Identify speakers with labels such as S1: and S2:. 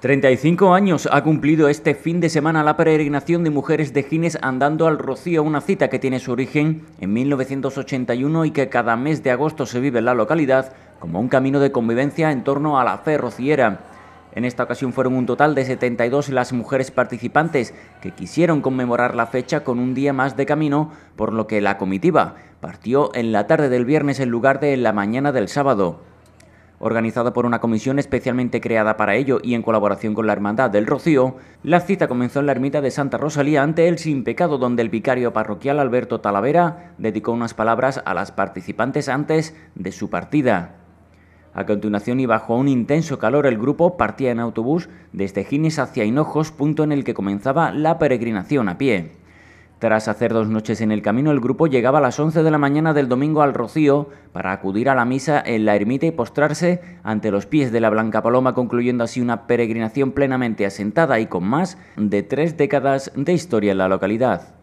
S1: 35 años ha cumplido este fin de semana la peregrinación de mujeres de Gines andando al Rocío, una cita que tiene su origen en 1981 y que cada mes de agosto se vive en la localidad como un camino de convivencia en torno a la fe rociera. En esta ocasión fueron un total de 72 las mujeres participantes que quisieron conmemorar la fecha con un día más de camino, por lo que la comitiva partió en la tarde del viernes en lugar de en la mañana del sábado organizada por una comisión especialmente creada para ello y en colaboración con la Hermandad del Rocío, la cita comenzó en la ermita de Santa Rosalía ante el Sin Pecado, donde el vicario parroquial Alberto Talavera dedicó unas palabras a las participantes antes de su partida. A continuación y bajo un intenso calor el grupo partía en autobús desde Gines hacia Hinojos, punto en el que comenzaba la peregrinación a pie. Tras hacer dos noches en el camino, el grupo llegaba a las 11 de la mañana del domingo al Rocío para acudir a la misa en la ermita y postrarse ante los pies de la Blanca Paloma, concluyendo así una peregrinación plenamente asentada y con más de tres décadas de historia en la localidad.